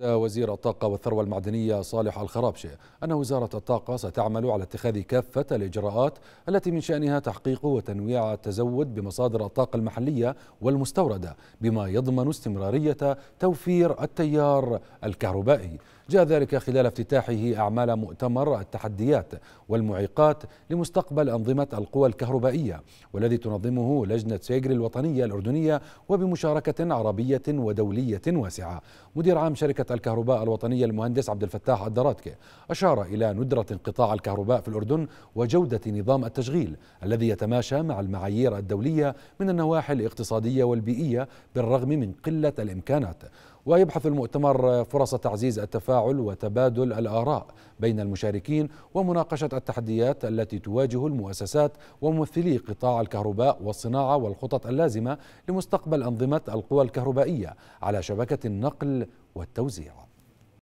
وزير الطاقة والثروة المعدنية صالح الخرابشي أن وزارة الطاقة ستعمل على اتخاذ كافة الإجراءات التي من شأنها تحقيق وتنويع التزود بمصادر الطاقة المحلية والمستوردة بما يضمن استمرارية توفير التيار الكهربائي جاء ذلك خلال افتتاحه أعمال مؤتمر التحديات والمعيقات لمستقبل أنظمة القوى الكهربائية والذي تنظمه لجنة سيجري الوطنية الأردنية وبمشاركة عربية ودولية واسعة مدير عام شركة الكهرباء الوطنية المهندس عبد الفتاح الدراتكي أشار إلى ندرة انقطاع الكهرباء في الأردن وجودة نظام التشغيل الذي يتماشى مع المعايير الدولية من النواحي الاقتصادية والبيئية بالرغم من قلة الإمكانات ويبحث المؤتمر فرص تعزيز التفاعل وتبادل الآراء بين المشاركين ومناقشة التحديات التي تواجه المؤسسات وممثلي قطاع الكهرباء والصناعة والخطط اللازمة لمستقبل أنظمة القوى الكهربائية على شبكة النقل والتوزيع